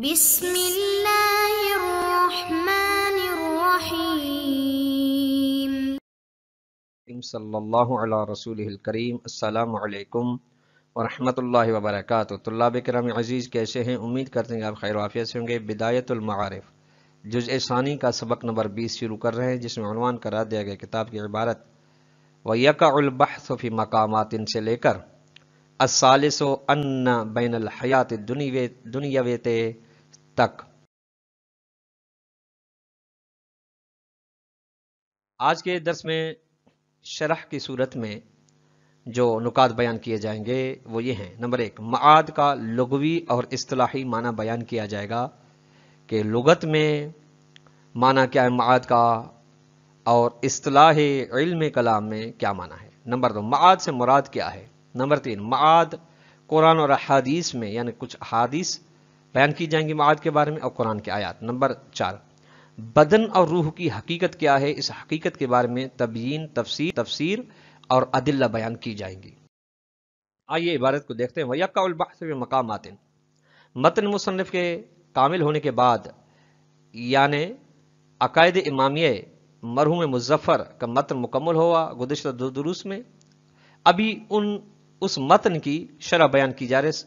بسم الله الرحمن الرحيم صلى الله على رسوله الكريم السلام عليكم वरहमत वबरक तल्लब कराम अज़ीज़ कैसे हैं उम्मीद करते हैं कि आप खैर वाफियत से होंगे बिदायतुलमारफ़ जुज़ सानी का सबक नंबर बीस शुरू कर रहे हैं जिसमें अनवान करा दिया गया किताब की इबारत व यकाबहफ़ी मकामातिन से लेकर असालिसो अन्न बैनल हयात दुनियावेते तक आज के दर्स में शरह की सूरत में जो नुकात बयान किए जाएंगे वो ये हैं नंबर एक माद का लघवी और असलाही माना बयान किया जाएगा कि लगत में माना क्या है माद का और असलाह इल्म कलाम में क्या माना है नंबर दो माद से मुराद क्या है नंबर तीन माद कुरान और अहादीस में यानी कुछ अहादीस बयान की जाएंगी माद के बारे में और कुरान के आयात नंबर चार बदन और रूह की हकीकत क्या है इस हकीकत के बारे में तबीन तफसीर तफसीर और अदिल्ला बयान की जाएंगी आइए इबारत को देखते हैं वयकाउलबास में मकाम आते मतन मुसनफ़ के कामिल होने के बाद यानि अकायद इमामिया मरहूम मुजफ़र का मतन मुकम्मल हुआ गुजशत दुरुस में अभी उन उस मतन की शरह बयान की जा रही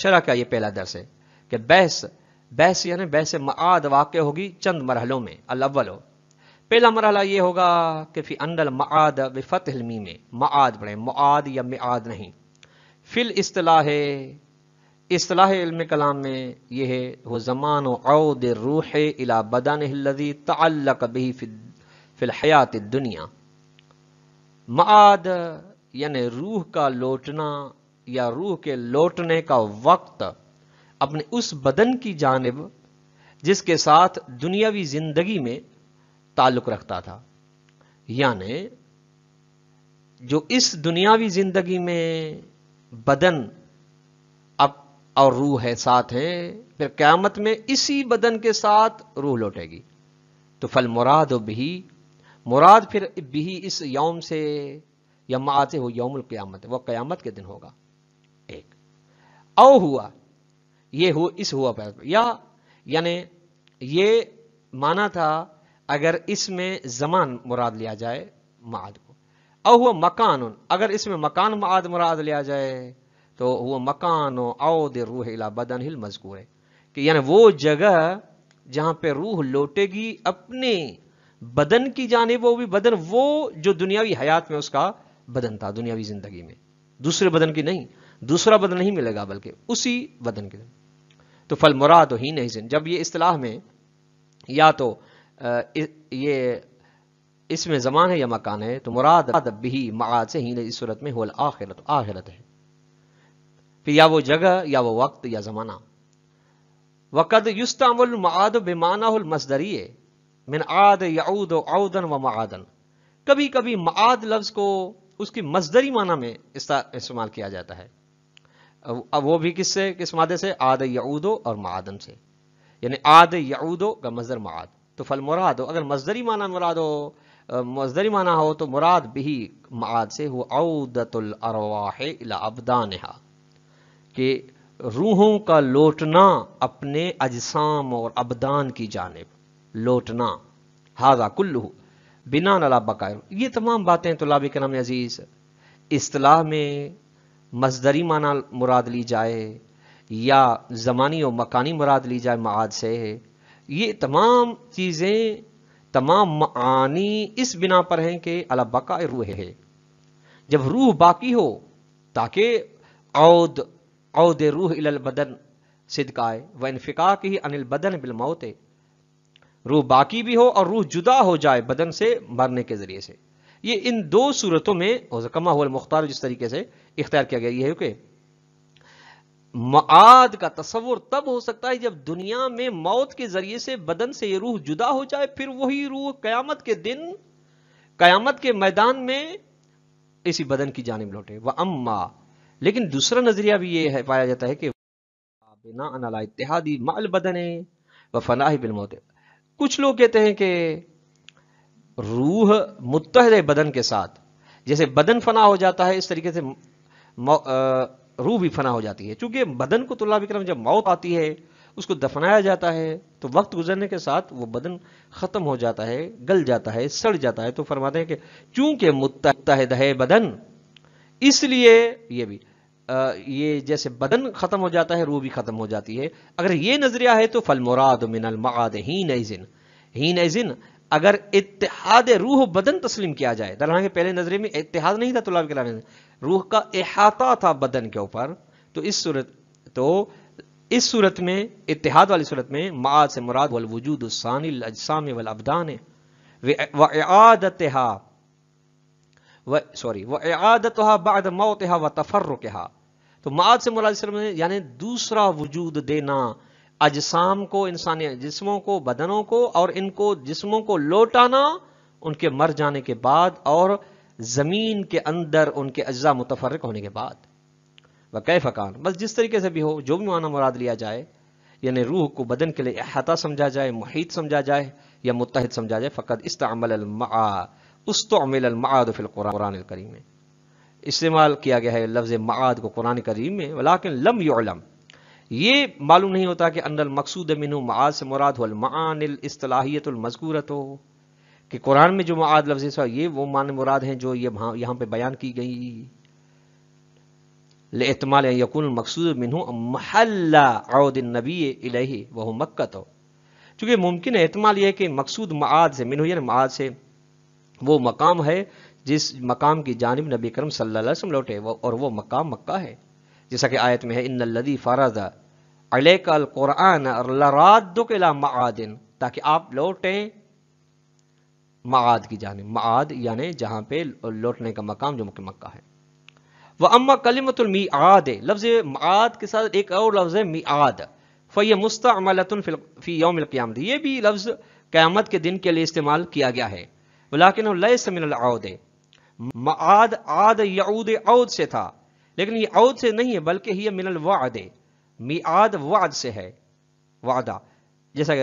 शरह का यह पहला दर्श है कि बहस बहस यानी बहस मद वाक़ होगी चंद मरहलों में अलवल हो पहला मरहला ये होगा कि फिर अंडल मद विफत हिलमी में मद पढ़े मद या मआद नहीं फिल असलाह असलाह इल्म कलाम में यह है वह जमान अद रूह इला बदन लदी तल्लक बही फिल हयात दुनिया मद यानी रूह का लौटना या रूह के लौटने का वक्त अपने उस बदन की जानब जिसके साथ दुनियावी जिंदगी में ताल्लुक रखता था यानी जो इस दुनियावी जिंदगी में बदन अब और रूह है साथ हैं फिर क्यामत में इसी बदन के साथ रूह लौटेगी तो फल मुराद भी मुराद फिर भी इस यौम से या माते हो यौमुल क्यामत वह क्यामत के दिन होगा एक औ हुआ ये हो इस हुआ पर या यानी ये माना था अगर इसमें जमान मुराद लिया जाए माद को औ हुआ मकान अगर इसमें मकान माद मुराद लिया जाए तो वो मकान औ दे रूह इला बदन हिल मजकूर कि यानी वो जगह जहां पे रूह लौटेगी अपने बदन की जाने वो भी बदन वो जो दुनियावी हयात में उसका बदन था दुनियावी जिंदगी में दूसरे बदन की नहीं दूसरा बदन नहीं मिलेगा बल्कि उसी बदन के तो फल मुराद ही नहीं जब ये इस्लाह में या तो आ, ये इसमें जमान है या मकान है तो मुराद भी माद से ही इस सूरत में होल आखिरत आखिरत है फिर या वो जगह या वो वक्त या ज़माना वक़द युस्तामुल माद बेमाना मसदरी मिन आद याऊद आउदन व मादन कभी कभी माद लफ्ज़ को उसकी मजदरी माना में इस्तेमाल किया जाता है अब वो भी किससे किस मादे से आद यऊदो और मादन से यानी आद यऊदो का मजर माद तो फल मुराद हो अगर मजदरी माना मुराद हो मजदरी माना हो तो मुराद भी माद से हो अउदतुल इला कि रूहों का लौटना अपने अजसाम और अबदान की जानब लौटना हाजा कुल्लू बिना नला बकाय ये तमाम बातें तलाब तो कराम अजीज़ असलाह में मजदरी माना मुराद ली जाए या ज़मानी और मकानी मुराद ली जाए माद से ये तमाम चीज़ें तमाम मानी इस बिना पर हैं कि अला बका रूह है जब रूह बाकी हो ताकि औद औद रूह इल बदन आए व इनफिका की अनिल बदन बिलमौत रूह बाकी भी हो और रूह जुदा हो जाए बदन से मरने के जरिए से ये इन दो सूरतों में कमा हुआ मुख्तार जिस तरीके से इख्तियार किया गया यह है कि मआद का तस्वुर तब हो सकता है जब दुनिया में मौत के जरिए से बदन से यह रूह जुदा हो जाए फिर वही रूह कयामत के दिन कयामत के मैदान में इसी बदन की जानब लौटे वह अम्मा लेकिन दूसरा नजरिया भी यह है, पाया जाता है कि बिना अनला इतिहादी माल बदने व फनाही बिल मौत कुछ लोग कहते हैं कि रूह मुतहद है बदन के साथ जैसे बदन फना हो जाता है इस तरीके से रूह भी फना हो जाती है चूंकि बदन को तुल्ला विक्रम जब मौत आती है उसको दफनाया जाता है तो वक्त गुजरने के साथ वो बदन ख़त्म हो जाता है गल जाता है सड़ जाता है तो फरमाते हैं कि चूंकि मुतहद है बदन इसलिए ये भी ये जैसे बदन ख़त्म हो जाता है रूह भी ख़त्म हो जाती है अगर ये नज़रिया है तो फल मुराद मिनल हीन हीन अगर इतिहाद रूह बदन तस्लीम किया जाए के पहले नजरे में इतिहाद नहीं था तुलाब तो कलाम रूह का अहाता था बदन के ऊपर तो इस सूरत तो इस सूरत में इतिहाद वाली सूरत में माद से मुराद वल वजूद उसानिल अजसाम वल अबदान वआदत सॉरी हा बाद मौत व तफर्र तो माद से मुलाजम यानी दूसरा वजूद देना अजसाम को इंसानी जिस्मों को बदनों को और इनको जिस्मों को लौटाना उनके मर जाने के बाद और ज़मीन के अंदर उनके अज्जा मुतफरक होने के बाद वह कै फ़कान बस जिस तरीके से भी हो जो भी माना मुराद लिया जाए यानी रूह को बदन के लिए अहाता समझा जाए मुहित समझा जाए या मुतहद समझा जाए फ़कत इस्तमल उस तो अमिल करीम में इस्तेमाल किया गया है लफ्ज़ माद को कुरान करीम में वलाकिन लम यम ये मालूम नहीं होता कि अनल मकसूद मिनु माद से मुराद अलमानतलाहियतमजकूरत हो कि कुरान में जो माद लफ्ज़ ये वो मान मुराद हैं जो ये यहाँ पर बयान की गई लेतमाल यकून मकसूद मिनू महल्लाउदिन नबी इलही वह मक्कत हो चूँकि मुमकिन एहतमाल यह कि मकसूद माद से मिनु यानी माद से वो मकाम है जिस मकाम की जानब नबी करम सल्लम लौटे वो और वो मकाम मक्का है जैसा कि आयत में है इन लदी फ़रादा अलकल क़ुरान मादिन ताकि आप लौटें माद की जाने माद यानि जहाँ पे लौटने का मकाम जो मुख्य मक्का है वह अम्मा कलिमतुलमी आद लफ्ज़ माद के साथ एक और लफ्ज़ है मियाद फैय मुस्तमलतफ़ी योम क्याम ये भी लफ्ज़ क़्यामत के दिन के लिए इस्तेमाल किया गया है वलाकिन लय समिन माद आद यऊद अवध से था लेकिन ये अवद से नहीं है बल्कि ये मिनल वादे मियाद वाद से है वादा जैसा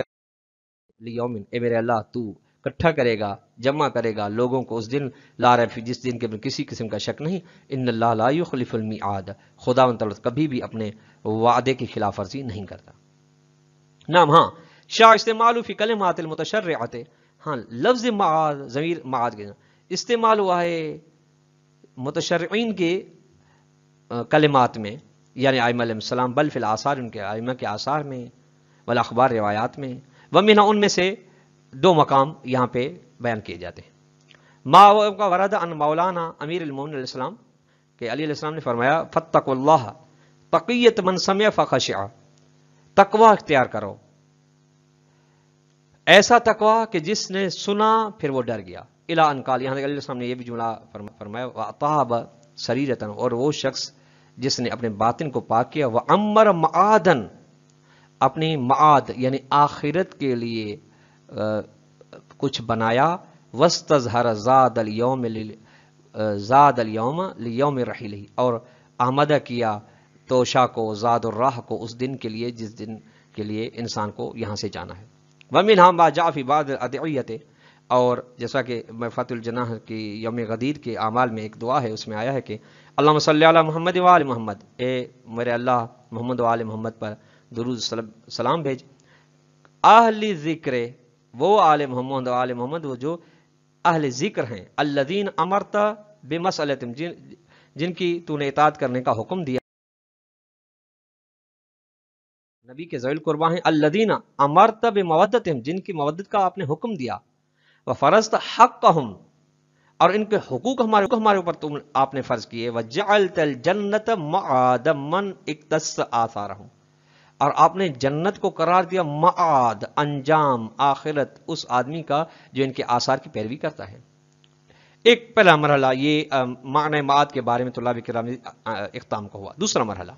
लियोमिन ए मेरे अल्लाह तू इकट्ठा करेगा जमा करेगा लोगों को उस दिन ला रफी जिस दिन के किसी किस्म का शक नहीं इन आद खुदा कभी भी अपने वादे की खिलाफ वर्जी नहीं करता नाम हाँ शाह इस्तेमाल फ़ी कलमात मतशर आते हाँ लफ्ज़ माद ज़मीर माद के इस्तेमाल हुआ है मतशर्रन के कलिमात में यानी आयम बलफिल आसार उनके आयमा के आसार में वल अखबार रवायात में वमिन उनमें से दो मकाम यहाँ पे बयान किए जाते हैं माओ का वरद अन मौलाना अमीर अलमोम के अलीम ने फरमाया फ़तकुल्ला तकीयत मनसम फ़खशा तकवा अख्तियार करो ऐसा तकवा कि जिसने सुना फिर वो डर गया इला अनकाल यहाँ अल्लाह सामने ये भी जुमला फरमाया फरमाया अताब शरीर और वो शख्स जिसने अपने बातिन को पाक किया वह अमर मदन अपनी माद यानी आखिरत के लिए आ, कुछ बनाया वस्तजहर जाद अलियोम जाद अलियोम लियोम रही और आमदा किया तोशा को जाद राह को उस दिन के लिए जिस दिन के लिए इंसान को यहाँ से जाना है वमिन हम बाजाफी बाद अदियत और जैसा कि मफातुलजनाह की यम गदीर के अमाल में एक दुआ है उसमें आया है कि अल्लाह सल महमद वाल मोहम्मद ए मेरे अल्लाह मोहम्मद वाल मोहम्मद पर दुरुज सलाम भेज आहली ज़िक्र वो आल मोहम्मद वाल मोहम्मद वो जो अहल ज़िक्र हैं अल्लादीन अमरता बेमसलतम जिन जिनकी तूने इतात करने का हुक्म दिया नबी के जैल कुरबा हैं अल्लादीन अमरता बेमवदतम जिनकी मवदत का आपने हुक्म दिया व फ़र्ज हक हम और इनके हकूक हमारे हमारे ऊपर तुम आपने फ़र्ज किए व जल तल जन्नत मदमन इकतस आसार हूं और आपने जन्नत को करार दिया माद अंजाम आखिरत उस आदमी का जो इनके आसार की पैरवी करता है एक पहला मरहला ये मान माद के बारे में तलाब कराम इख्ताम का हुआ दूसरा मरहला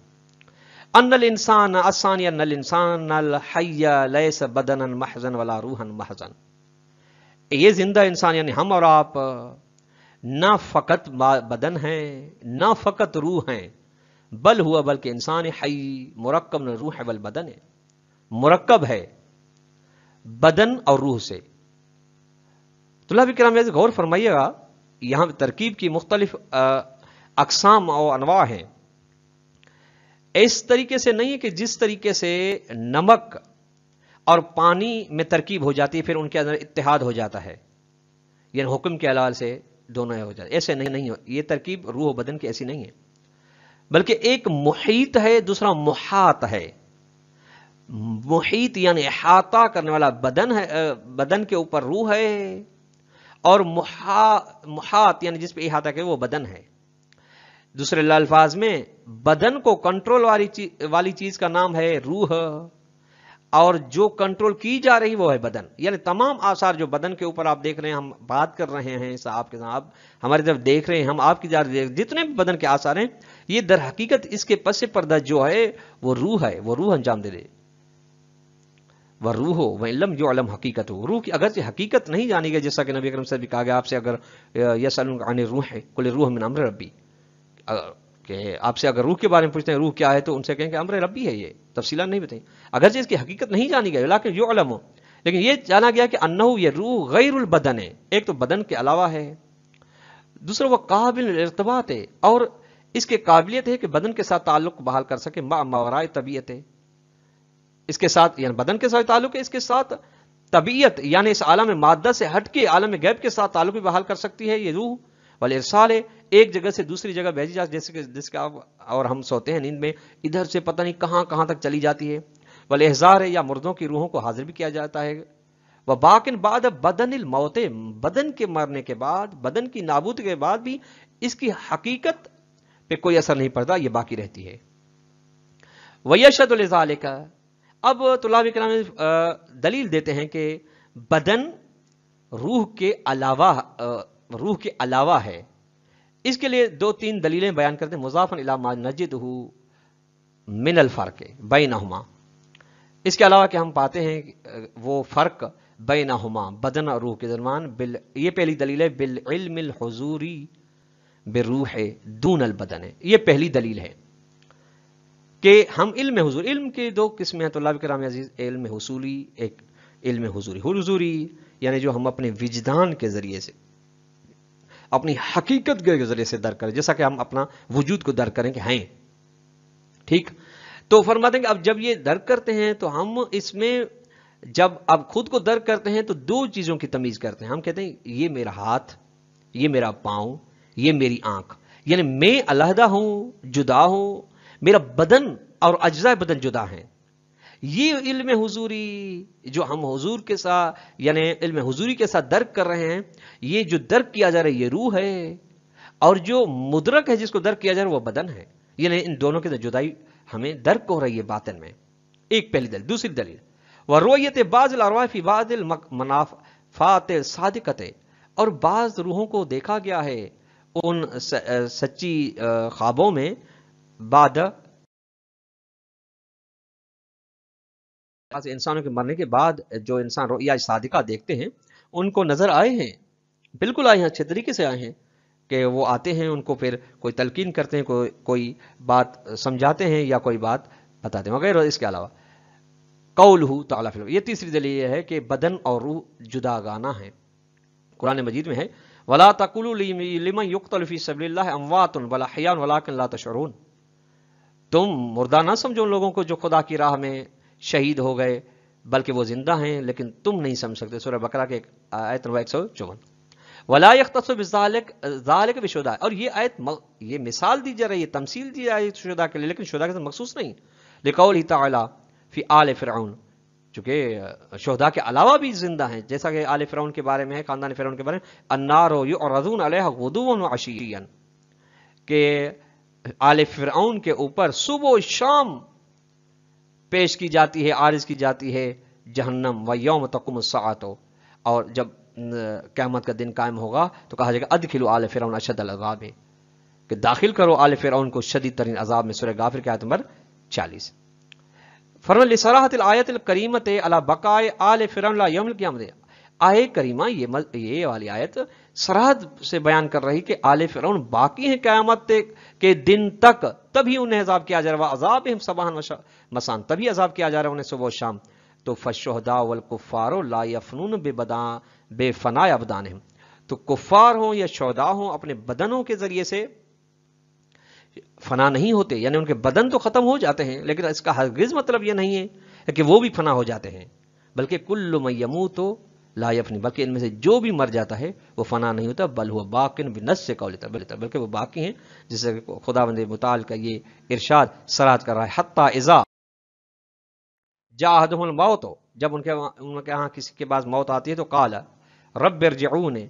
अनल इंसान आसान या नल इंसान नल हया लैस बदन महजन वाला रूहन महजन ये जिंदा इंसान यानी हम और आप ना फ़कत बदन हैं ना फ़कत रूह हैं बल हुआ बल्कि इंसान हई मुरक्कब न रूह है बल बदन है मुरक्ब है बदन और रूह से तुल्ला तो विक्रम गौर फरमाइएगा यहां तरकीब की मुख्तलिफ अकसाम और अनवा हैं इस तरीके से नहीं है कि जिस तरीके से नमक और पानी में तरकीब हो जाती है फिर उनके अंदर इतिहाद हो जाता है यानी हुक्म के अलाल से दोनों हो जाते ऐसे नहीं नहीं हो ये तरकीब रूह बदन की ऐसी नहीं है बल्कि एक मुहित है दूसरा मुहात है मुहित यानी अहाता करने वाला बदन है बदन के ऊपर रूह है और मुहा मुहात यानी जिसपे अहाता के वो बदन है दूसरे अल्फाज में बदन को कंट्रोल वाली चीज वाली चीज का नाम है रूह और जो कंट्रोल की जा रही वो है बदन यानी तमाम आसार जो बदन के ऊपर आप देख रहे हैं हम बात कर रहे हैं साहब के साथ हमारे जब देख रहे हैं हम आपकी जा रहे जितने भी बदन के आसार हैं ये दर हकीकत इसके पश्य पर्दा जो है वो रूह है वो रूह अंजाम दे रहे वह रूह हो वह इलम जो अलम हकीकत हो रूह की अगर से हकीकत नहीं जानी गई जैसा कि नबी अक्रम से भी कहा गया आपसे अगर यस आने रूह है कुल रूह में अमर रबी कि आपसे अगर रूह के बारे में पूछते हैं रूह क्या है तो उनसे कहेंगे अमर रबी है ये तफसी नहीं बताएं अगरचे इसकी हकीकत नहीं जानी गई लाकिन यो अलम हो लेकिन ये जाना गया कि अन्नहू ये रूह गैरुल बदन है एक तो बदन के अलावा है दूसरा वह काबिल इतबात है और इसके काबिलियत है कि बदन के साथ ताल्लुक बहाल कर सके मावराय तबीयत है इसके साथ यानी बदन के साथ ताल्लुक है इसके साथ तबीयत यानी इस आलम मादा से हटके आलम गैब के साथ ताल्लुक भी बहाल कर सकती है ये रूह वाले इरसाल है एक जगह से दूसरी जगह भेजी जाती जैसे जिसके आप और हम सोते हैं नींद में इधर से पता नहीं कहाँ कहाँ तक चली जाती है वल एहजार है या मुर्दों की रूहों को हाजिर भी किया जाता है वह बाकिन बाद बदन मौते बदन के मरने के बाद बदन की नाबूद के बाद भी इसकी हकीकत पे कोई असर नहीं पड़ता ये बाकी रहती है वैशदाल अब तुला कराम दलील देते हैं कि बदन रूह के अलावा रूह के अलावा है इसके लिए दो तीन दलीलें बयान करते हैं मुजाफन इलामा नजिद मिनल फ़र्क बैनहुमा इसके अलावा कि हम पाते हैं वो फ़र्क बैनहुमा बदन और रूह के दरमान बिल ये पहली दलील है बिल इलमिल बिलमिलजूरी बरूह दून अल बदन है ये पहली दलील है कि हम इल्म हजूर इल्म के दो किस्में हैं तो कराम अजीज़ इल्म हसूली एक इल्म हजूरी हजूरी यानी जो हम अपने विजदान के ज़रिए से अपनी हकीकत के जरिए से दर करें जैसा कि हम अपना वजूद को दर करें कि हैं ठीक तो फरमा देंगे अब जब ये दर करते हैं तो हम इसमें जब अब खुद को दर करते हैं तो दो चीज़ों की तमीज़ करते हैं हम कहते हैं ये मेरा हाथ ये मेरा पांव ये मेरी आंख यानी मैं अलहदा हूं जुदा हूं मेरा बदन और अज्जा बदन जुदा है ये इल्म हुजूरी जो हम हुजूर के साथ यानी इल्म हुजूरी के साथ दर्क कर रहे हैं ये जो दर्क किया जा रहा है ये रूह है और जो मुद्रक है जिसको दर्क किया जा रहा है वह बदन है यानी इन दोनों के जुदाई हमें दर्क हो रही है बातन में एक पहली दलील दूसरी दलील वह रोयत बाजल अरवाफी बादल मनाफात सादिकत और बाज रूहों को देखा गया है उन सच्ची ख्वाबों में बाद इंसानों के मरने के बाद जो इंसान रोया सादिका देखते हैं उनको नज़र आए हैं बिल्कुल आए हैं अच्छे तरीके से आए हैं कि वो आते हैं उनको फिर कोई तलकिन करते हैं कोई कोई बात समझाते हैं या कोई बात बताते हैं वगैरह इसके अलावा कौल हु तो अला ये तीसरी दलील यह है कि बदन और रूह गाना है कुरान मजीद में है वला तकुलम युक्तलफ़ी तशरून तुम मुर्दा ना समझो उन लोगों को जो खुदा की राह में शहीद हो गए बल्कि वो जिंदा हैं लेकिन तुम नहीं समझ सकते सूर्य बकरा के आयत नंबर एक सौ चौवन वलायक यख्तसबालिक और ये आयत ये मिसाल दी जा रही है तमसील दी जा रही है शुदा के लिए लेकिन शुदा के साथ मखसूस नहीं लिकाउल ही तला फी आल फिराउन चूंकि शोदा के अलावा भी जिंदा हैं जैसा कि आल फिराउन के बारे में है ख़ानदान फ़िरौन के बारे में अन्नार हो यू और रजून अलहदून के आल फिराउन के ऊपर सुबह शाम पेश की जाती है आरिज की जाती है जहन्नम व यौम तकुम सातो और जब क़्यामत का दिन कायम होगा तो कहा जाएगा खिलो आल फिर अशद अजाब है कि दाखिल करो आल फिर को शदी तरीन अजाब में सुर गाफिर के आयत नंबर चालीस फरमल सराहत आयत करीमत अला बकाए आल फिर यौम क्या आए करीमा ये मल, ये वाली आयत सरहद से बयान कर रही कि आले फिर बाकी हैं क़्यामत के दिन तक तभी उन्हें अजाब किया जा रहा अजाब हम सबाहन मसान तभी अजाब किया जा रहा उन्हें सुबह शाम तो फशोहदा वल कुफ़ारो ला यफनून बेबदा बेफना अबदान हम तो कुफ़ार हो या शहदा हो अपने बदनों के ज़रिए से फना नहीं होते यानी उनके बदन तो ख़त्म हो जाते हैं लेकिन इसका हरगिज़ मतलब यह नहीं है कि वो भी फना हो जाते हैं बल्कि कुल्लु मयमू तो नहीं बल्कि इनमें से जो भी मर जाता है वो फना नहीं होता बल हुआ बाकिन बिनस से कौल बलता बल्कि वो बाकी हैं जिससे खुदा बंद मताल का ये इरशाद सराद कर रहा है हती इज़ा जाहद मौत हो जब उनके उनके यहाँ किसी के पास मौत आती है तो काला रब रजू ने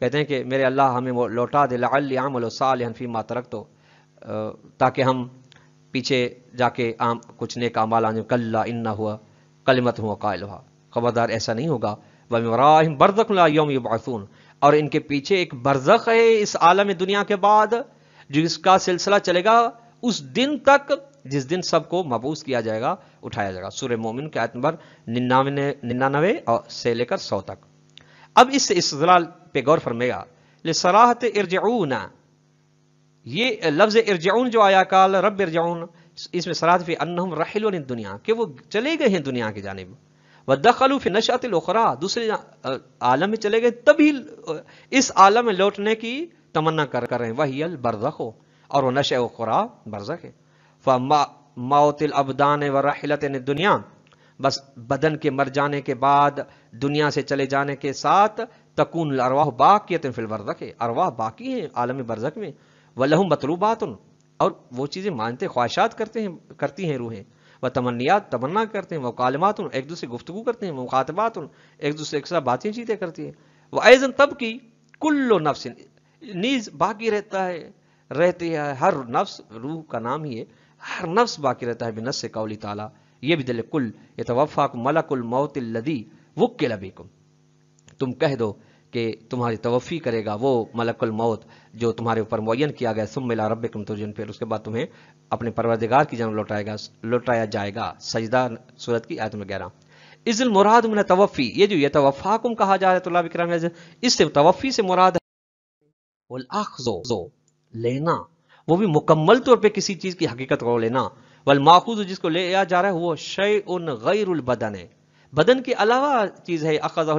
कहते हैं कि मेरे अल्लाह हमें वो लौटा दे लामल सालफी मा तरक तो ताकि हम पीछे जाके आम कुछ नेक अमाल आज कल्ला इन्ना हुआ कलमत हुआ कायल हुआ खबरदार ऐसा नहीं होगा वमराहिम बरजकम यबासून और इनके पीछे एक बरजख है इस आलम दुनिया के बाद जो इसका सिलसिला चलेगा उस दिन तक जिस दिन सबको मबूस किया जाएगा उठाया जाएगा सूर्य मोमिन के आयत नंबर निन्यानवे निन्यानवे और से लेकर सौ तक अब इस इसलाल पे गौर फरमेगा ले सराहत इर्जऊना ये लफ्ज इर्जऊन जो आया काल रब इर्जऊन इसमें सराहत फी अनहम रहल दुनिया के वो चले गए हैं दुनिया की जानब वदखलू फिर नशात लखरा दूसरे आलम में चले गए तभी इस आलम में लौटने की तमन्ना कर कर रहे हैं वही अल बरदख हो और वह नशे उखरा बरजक है मातिल अबदान व राहलत दुनिया बस बदन के मर जाने के बाद दुनिया से चले जाने के साथ तकून अरवाह बाकियत फिल बरदक है अरवाह बाकी हैं आलम बरजक में वलहू मतलूबात और वो चीज़ें मानते ख्वाहिशात करते हैं करती हैं रूहें व तमन्नियात तमन्ना करते हैं वकालमात एक दूसरे गुफ्तु करते हैं मुखातबात एक दूसरे के साथ बातें चीतें करती है वह ऐजन तब की कुल्लो नफ्स नीज बाकी रहता है रहती है हर नफ्स रूह का नाम ही है हर नफ्स बाकी रहता है बिनस से कौली ताला ये भी दिल कुल ये वफाक मलकुल मौत लदी वक्ल तुम कह दो कि तुम्हारी तवफ़ी करेगा वो मलकुल मौत जो तुम्हारे ऊपर मुन किया गया सुम मिला रब तुरजन फिर उसके बाद तुम्हें अपने परवरदिगार की जन्म लौटाएगा लौटाया जाएगा सजदा सूरत की आयत में ग्यारह इज़ल मुराद मिन तवफ़ी ये जो ये तवफ़ाकुम कहा जा रहा है तो इससे तवफ़ी से मुराद है लेना वो भी मुकम्मल तौर पर किसी चीज़ की हकीकत को लेना वल माखूज जिसको ले जा रहा है वो शय उन गैर बदन है बदन के अलावा चीज़ है अखजा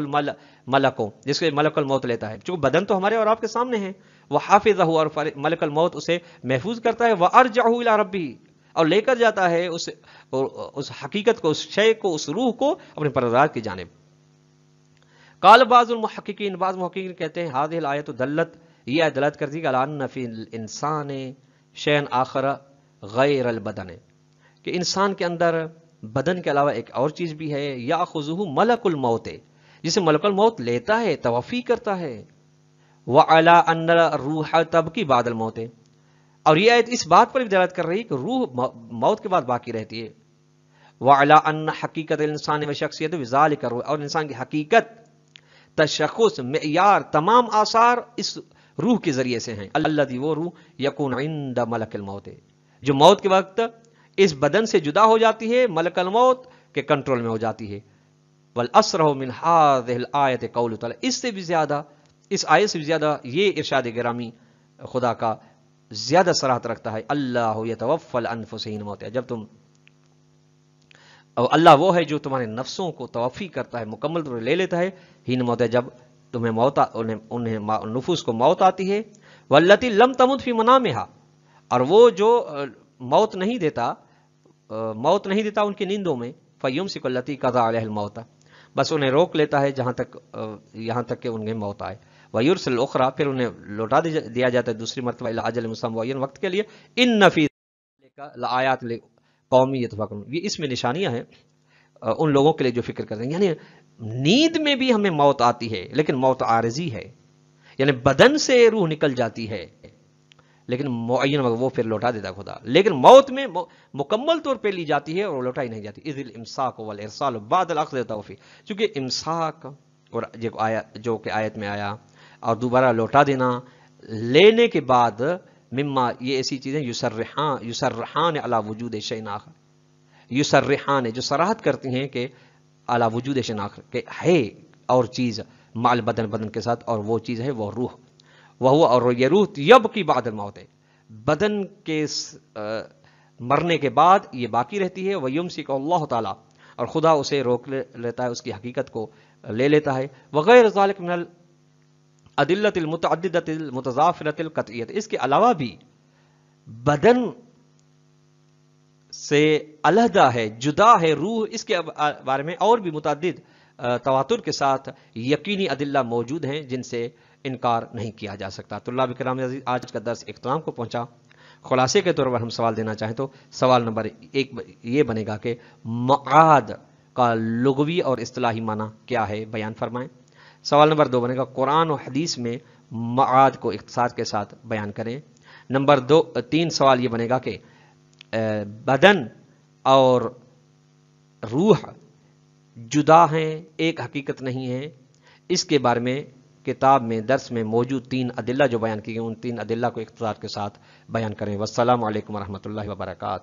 मलकों जिसके मलकल मौत लेता है चूंकि बदन तो हमारे और आपके सामने है वह हाफिज और मलकल मौत उसे महफूज करता है वह अर्जा रबी और लेकर जाता है उस उस हकीकत को उस शय को उस रूह को अपने परदार की जानब कालबाजुलमहकिन बाज महकिन कहते हैं हादिल आयत दल्लत यह आय दलत करती कि अलान नफी इंसान शैन आखर गैर अलबदन कि इंसान के अंदर बदन के अलावा एक और चीज़ भी है या खुजू मलकुल मौतें जिसे मलकल मौत लेता है तवफ़ी करता है व अला अन रूह तब की बादल मौत है और यह आयत इस बात पर भी दलत कर रही है कि रूह मौत के बाद बाकी रहती है वह अला अन हकीकत इंसान में शख्सियत विजाल करो और इंसान की हकीकत तशखस मैार तमाम आसार इस रूह के जरिए से हैं अल्लाह वो रूह यकून इंद मलकल मौत है जो मौत के वक्त इस बदन से जुदा हो जाती है मलकल मौत के कंट्रोल में हो जाती है वल असरह मिन हादिल आयत कौल इससे भी ज़्यादा इस आयत से भी ज़्यादा ये इर्शाद ग्रामी खुदा का ज़्यादा सराहत रखता है अल्लाह तवफल अनफुसैन मौत जब तुम और अल्लाह वो है जो तुम्हारे नफ्सों को तोफ़ी करता है मुकम्मल तौर ले लेता है हीन मौत जब तुम्हें मौत उन्हें उन्हें नफूस को मौत आती है वल्लती लम तमुद फी मनामहा और वो जो मौत नहीं देता मौत नहीं देता उनकी नींदों में फयम सिकल्लती कदा अलहल मौता बस उन्हें रोक लेता है जहां तक यहां तक कि उन्हें मौत आए वयूर से लोखरा फिर उन्हें लौटा दिया जाता है दूसरी मरतबा अजल मुसम वक्त के लिए इन नफी आयात कौमी यतफाकुन ये इसमें निशानियां हैं उन लोगों के लिए जो फिक्र करते हैं यानी नींद में भी हमें मौत आती है लेकिन मौत आरजी है यानी बदन से रूह निकल जाती है लेकिन मुन वो फिर लौटा देता खुदा लेकिन मौत में मुकम्मल तौर पर ली जाती है और लौटाई नहीं जाती इजिल इमसाक वल इरसाल बादल देता वफी चूँकि इमसाक और जब आया जो कि आयत में आया और दोबारा लौटा देना लेने के बाद मिम्मा ये ऐसी चीज़ें यूसर रिहान अला वजूद शनाख रिहान जो सराहत करती हैं कि अला वजूद शनाख के है और चीज़ माल बदन बदन के साथ और वो चीज़ है वो रूह वह और यरूत यब की बाद मौत है बदन के आ, मरने के बाद ये बाकी रहती है वयुम सिक अल्लाह तला और खुदा उसे रोक ले, लेता है उसकी हकीकत को ले लेता है वगैर मिनल इसके अलावा भी बदन से अलहदा है जुदा है रूह इसके बारे में और भी मुतद तवातुर के साथ यकीनी अदिल्ला मौजूद हैं जिनसे इनकार नहीं किया जा सकता तो लाभ अजीज आज का दर्श इकतमाम तो को पहुंचा खुलासे के तौर पर हम सवाल देना चाहें तो सवाल नंबर एक ये बनेगा कि मद का लघवी और असलाही माना क्या है बयान फरमाएं सवाल नंबर दो बनेगा कुरान और हदीस में मद को इकतसाद के साथ बयान करें नंबर दो तीन सवाल ये बनेगा कि बदन और रूह जुदा हैं एक हकीकत नहीं है इसके बारे में किताब में दर्स में मौजूद तीन अदिल्ला जो बयान किए उन तीन अदिल्ला को इकतदार के साथ बयान करें वसलम वरहमल वर्का